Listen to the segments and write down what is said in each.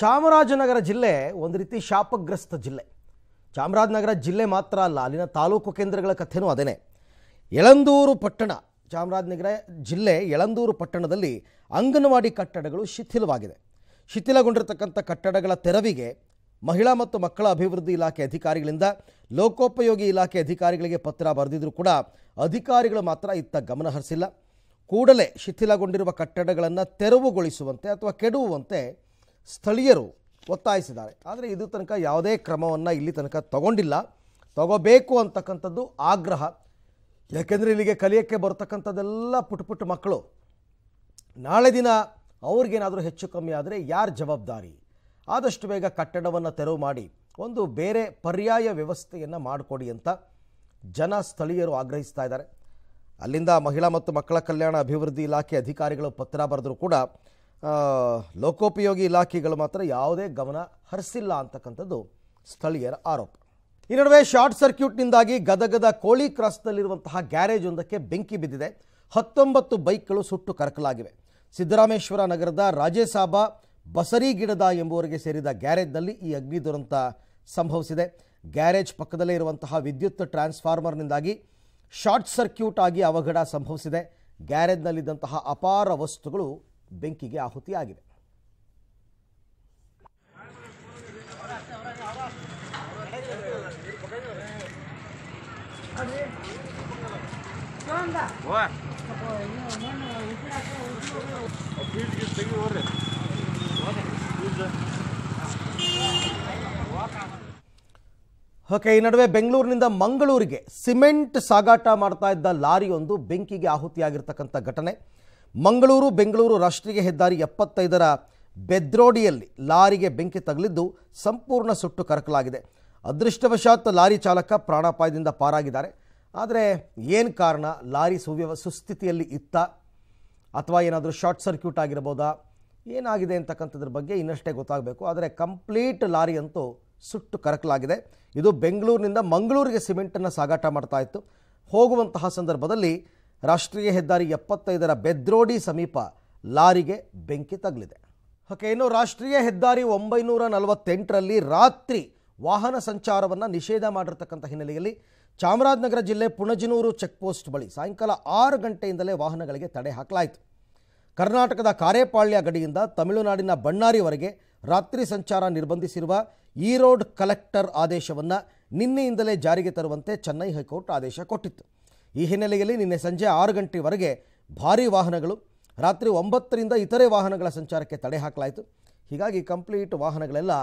ಚಾಮರಾಜನಗರ ಜಿಲ್ಲೆ ಒಂದು ರೀತಿ ಶಾಪಗ್ರಸ್ತ ಜಿಲ್ಲೆ ಚಾಮರಾಜನಗರ ಜಿಲ್ಲೆ ಮಾತ್ರ ಅಲ್ಲ ಅಲ್ಲಿನ ತಾಲೂಕು ಕೇಂದ್ರಗಳ ಕಥೆನೂ ಅದೇನೆ ಯಳಂದೂರು ಪಟ್ಟಣ ಚಾಮರಾಜನಗರ ಜಿಲ್ಲೆ ಯಳಂದೂರು ಪಟ್ಟಣದಲ್ಲಿ ಅಂಗನವಾಡಿ ಕಟ್ಟಡಗಳು ಶಿಥಿಲವಾಗಿದೆ ಶಿಥಿಲಗೊಂಡಿರತಕ್ಕಂಥ ಕಟ್ಟಡಗಳ ತೆರವಿಗೆ ಮಹಿಳಾ ಮತ್ತು ಮಕ್ಕಳ ಅಭಿವೃದ್ಧಿ ಇಲಾಖೆ ಅಧಿಕಾರಿಗಳಿಂದ ಲೋಕೋಪಯೋಗಿ ಇಲಾಖೆ ಅಧಿಕಾರಿಗಳಿಗೆ ಪತ್ರ ಬರೆದಿದ್ರೂ ಕೂಡ ಅಧಿಕಾರಿಗಳು ಮಾತ್ರ ಇತ್ತ ಗಮನ ಹರಿಸಿಲ್ಲ ಕೂಡಲೇ ಶಿಥಿಲಗೊಂಡಿರುವ ಕಟ್ಟಡಗಳನ್ನು ತೆರವುಗೊಳಿಸುವಂತೆ ಅಥವಾ ಕೆಡುವಂತೆ ಸ್ಥಳೀಯರು ಒತ್ತಾಯಿಸಿದ್ದಾರೆ ಆದರೆ ಇದು ತನಕ ಯಾವುದೇ ಕ್ರಮವನ್ನು ಇಲ್ಲಿ ತನಕ ತಗೊಂಡಿಲ್ಲ ತಗೋಬೇಕು ಅಂತಕ್ಕಂಥದ್ದು ಆಗ್ರಹ ಯಾಕೆಂದರೆ ಇಲ್ಲಿಗೆ ಕಲಿಯೋಕ್ಕೆ ಬರತಕ್ಕಂಥದ್ದೆಲ್ಲ ಪುಟ್ಟ ಪುಟ್ಟ ಮಕ್ಕಳು ನಾಳೆ ದಿನ ಅವ್ರಿಗೇನಾದರೂ ಹೆಚ್ಚು ಕಮ್ಮಿ ಆದರೆ ಯಾರು ಜವಾಬ್ದಾರಿ ಆದಷ್ಟು ಬೇಗ ಕಟ್ಟಡವನ್ನು ತೆರವು ಮಾಡಿ ಒಂದು ಬೇರೆ ಪರ್ಯಾಯ ವ್ಯವಸ್ಥೆಯನ್ನು ಮಾಡಿಕೊಡಿ ಅಂತ ಜನ ಸ್ಥಳೀಯರು ಆಗ್ರಹಿಸ್ತಾ ಇದ್ದಾರೆ ಅಲ್ಲಿಂದ ಮಹಿಳಾ ಮತ್ತು ಮಕ್ಕಳ ಕಲ್ಯಾಣ ಅಭಿವೃದ್ಧಿ ಇಲಾಖೆ ಅಧಿಕಾರಿಗಳು ಪತ್ರ ಬರೆದರೂ ಕೂಡ ಲೋಕೋಪಯೋಗಿ ಇಲಾಖೆಗಳು ಮಾತ್ರ ಯಾವುದೇ ಗಮನ ಹರಿಸಿಲ್ಲ ಅಂತಕ್ಕಂಥದ್ದು ಸ್ಥಳೀಯರ ಆರೋಪ ಈ ನಡುವೆ ಶಾರ್ಟ್ ಸರ್ಕ್ಯೂಟ್ನಿಂದಾಗಿ ಗದಗದ ಕೋಳಿ ಕ್ರಾಸ್ನಲ್ಲಿರುವಂತಹ ಗ್ಯಾರೇಜ್ ಒಂದಕ್ಕೆ ಬೆಂಕಿ ಬಿದ್ದಿದೆ ಹತ್ತೊಂಬತ್ತು ಬೈಕ್ಗಳು ಸುಟ್ಟು ಕರಕಲಾಗಿವೆ ಸಿದ್ದರಾಮೇಶ್ವರ ನಗರದ ರಾಜೇಸಾಬಾ ಬಸರಿ ಗಿಡದ ಎಂಬುವರಿಗೆ ಸೇರಿದ ಗ್ಯಾರೇಜ್ನಲ್ಲಿ ಈ ಅಗ್ನಿ ದುರಂತ ಸಂಭವಿಸಿದೆ ಗ್ಯಾರೇಜ್ ಪಕ್ಕದಲ್ಲೇ ಇರುವಂತಹ ವಿದ್ಯುತ್ ಟ್ರಾನ್ಸ್ಫಾರ್ಮರ್ನಿಂದಾಗಿ ಶಾರ್ಟ್ ಸರ್ಕ್ಯೂಟ್ ಆಗಿ ಅವಘಡ ಸಂಭವಿಸಿದೆ ಗ್ಯಾರೇಜ್ನಲ್ಲಿದ್ದಂತಹ ಅಪಾರ ವಸ್ತುಗಳು ಬೆಂಕಿಗೆ ಆಹುತಿಯಾಗಿದೆ ಓಕೆ ಈ ನಡುವೆ ಬೆಂಗಳೂರಿನಿಂದ ಮಂಗಳೂರಿಗೆ ಸಿಮೆಂಟ್ ಸಾಗಾಟ ಮಾಡ್ತಾ ಇದ್ದ ಲಾರಿಯೊಂದು ಬೆಂಕಿಗೆ ಆಹುತಿಯಾಗಿರ್ತಕ್ಕಂಥ ಘಟನೆ ಮಂಗಳೂರು ಬೆಂಗಳೂರು ರಾಷ್ಟ್ರೀಯ ಹೆದ್ದಾರಿ ಎಪ್ಪತ್ತೈದರ ಬೆದ್ರೋಡಿಯಲ್ಲಿ ಲಾರಿಗೆ ಬೆಂಕಿ ತಗಲಿದ್ದು ಸಂಪೂರ್ಣ ಸುಟ್ಟು ಕರಕಲಾಗಿದೆ ಅದೃಷ್ಟವಶಾತ್ ಲಾರಿ ಚಾಲಕ ಪ್ರಾಣಾಪಾಯದಿಂದ ಪಾರಾಗಿದ್ದಾರೆ ಆದರೆ ಏನು ಕಾರಣ ಲಾರಿ ಸುವ್ಯವ ಸುಸ್ಥಿತಿಯಲ್ಲಿ ಇತ್ತ ಅಥವಾ ಏನಾದರೂ ಶಾರ್ಟ್ ಸರ್ಕ್ಯೂಟ್ ಆಗಿರ್ಬೋದಾ ಏನಾಗಿದೆ ಅಂತಕ್ಕಂಥದ್ರ ಬಗ್ಗೆ ಇನ್ನಷ್ಟೇ ಗೊತ್ತಾಗಬೇಕು ಆದರೆ ಕಂಪ್ಲೀಟ್ ಲಾರಿ ಅಂತೂ ಸುಟ್ಟು ಕರಕಲಾಗಿದೆ ಇದು ಬೆಂಗಳೂರಿನಿಂದ ಮಂಗಳೂರಿಗೆ ಸಿಮೆಂಟನ್ನು ಸಾಗಾಟ ಮಾಡ್ತಾ ಇತ್ತು ಹೋಗುವಂತಹ ಸಂದರ್ಭದಲ್ಲಿ ರಾಷ್ಟ್ರೀಯ ಹೆದ್ದಾರಿ ಎಪ್ಪತ್ತೈದರ ಬೆದ್ರೋಡಿ ಸಮೀಪ ಲಾರಿಗೆ ಬೆಂಕಿ ತಗಲಿದೆ ಓಕೆ ಇನ್ನು ರಾಷ್ಟ್ರೀಯ ಹೆದ್ದಾರಿ ಒಂಬೈನೂರ ನಲವತ್ತೆಂಟರಲ್ಲಿ ರಾತ್ರಿ ವಾಹನ ಸಂಚಾರವನ್ನು ನಿಷೇಧ ಮಾಡಿರತಕ್ಕಂಥ ಹಿನ್ನೆಲೆಯಲ್ಲಿ ಚಾಮರಾಜನಗರ ಜಿಲ್ಲೆ ಪುಣಜನೂರು ಚೆಕ್ಪೋಸ್ಟ್ ಬಳಿ ಸಾಯಂಕಾಲ ಆರು ಗಂಟೆಯಿಂದಲೇ ವಾಹನಗಳಿಗೆ ತಡೆ ಹಾಕಲಾಯಿತು ಕರ್ನಾಟಕದ ಕಾರೇಪಾಳ್ಯ ಗಡಿಯಿಂದ ತಮಿಳುನಾಡಿನ ಬಣ್ಣಾರಿವರೆಗೆ ರಾತ್ರಿ ಸಂಚಾರ ನಿರ್ಬಂಧಿಸಿರುವ ಈ ರೋಡ್ ಕಲೆಕ್ಟರ್ ಆದೇಶವನ್ನು ನಿನ್ನೆಯಿಂದಲೇ ಜಾರಿಗೆ ತರುವಂತೆ ಚೆನ್ನೈ ಹೈಕೋರ್ಟ್ ಆದೇಶ ಕೊಟ್ಟಿತ್ತು ಈ ಹಿನ್ನೆಲೆಯಲ್ಲಿ ನಿನ್ನೆ ಸಂಜೆ ಆರು ಗಂಟೆವರೆಗೆ ಭಾರಿ ವಾಹನಗಳು ರಾತ್ರಿ ಒಂಬತ್ತರಿಂದ ಇತರೆ ವಾಹನಗಳ ಸಂಚಾರಕ್ಕೆ ತಡೆ ಹಾಕಲಾಯಿತು ಹೀಗಾಗಿ ಕಂಪ್ಲೀಟ್ ವಾಹನಗಳೆಲ್ಲ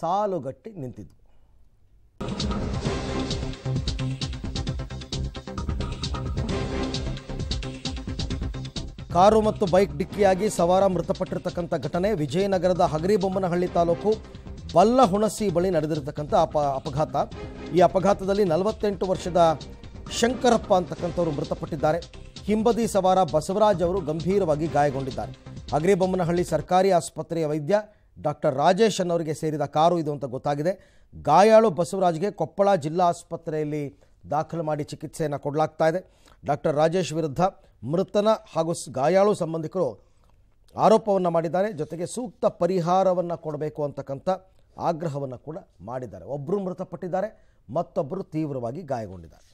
ಸಾಲುಗಟ್ಟಿ ನಿಂತಿದ್ವು ಕಾರು ಮತ್ತು ಬೈಕ್ ಡಿಕ್ಕಿಯಾಗಿ ಸವಾರ ಮೃತಪಟ್ಟಿರತಕ್ಕಂಥ ಘಟನೆ ವಿಜಯನಗರದ ಹಗರಿಬೊಮ್ಮನಹಳ್ಳಿ ತಾಲೂಕು ಬಲ್ಲಹುಣಸಿ ಹುಣಸಿ ಬಳಿ ನಡೆದಿರತಕ್ಕಂಥ ಅಪ ಅಪಘಾತ ಈ ಅಪಘಾತದಲ್ಲಿ ನಲವತ್ತೆಂಟು ವರ್ಷದ ಶಂಕರಪ್ಪ ಅಂತಕ್ಕಂಥವರು ಮೃತಪಟ್ಟಿದ್ದಾರೆ ಹಿಂಬದಿ ಸವಾರ ಬಸವರಾಜ್ ಅವರು ಗಂಭೀರವಾಗಿ ಗಾಯಗೊಂಡಿದ್ದಾರೆ ಅಗ್ರಿಬೊಮ್ಮನಹಳ್ಳಿ ಸರ್ಕಾರಿ ಆಸ್ಪತ್ರೆಯ ವೈದ್ಯ ಡಾಕ್ಟರ್ ರಾಜೇಶ್ ಅವರಿಗೆ ಸೇರಿದ ಕಾರು ಇದು ಅಂತ ಗೊತ್ತಾಗಿದೆ ಗಾಯಾಳು ಬಸವರಾಜ್ಗೆ ಕೊಪ್ಪಳ ಜಿಲ್ಲಾ ಆಸ್ಪತ್ರೆಯಲ್ಲಿ ದಾಖಲು ಮಾಡಿ ಚಿಕಿತ್ಸೆಯನ್ನು ಕೊಡಲಾಗ್ತಾ ಇದೆ ಡಾಕ್ಟರ್ ರಾಜೇಶ್ ವಿರುದ್ಧ ಮೃತನ ಹಾಗೂ ಗಾಯಾಳು ಸಂಬಂಧಿಕರು ಆರೋಪವನ್ನು ಮಾಡಿದ್ದಾರೆ ಜೊತೆಗೆ ಸೂಕ್ತ ಪರಿಹಾರವನ್ನು ಕೊಡಬೇಕು ಅಂತಕ್ಕಂಥ ಆಗ್ರಹವನ್ನು ಕೂಡ ಮಾಡಿದ್ದಾರೆ ಒಬ್ಬರು ಮೃತಪಟ್ಟಿದ್ದಾರೆ ಮತ್ತೊಬ್ಬರು ತೀವ್ರವಾಗಿ ಗಾಯಗೊಂಡಿದ್ದಾರೆ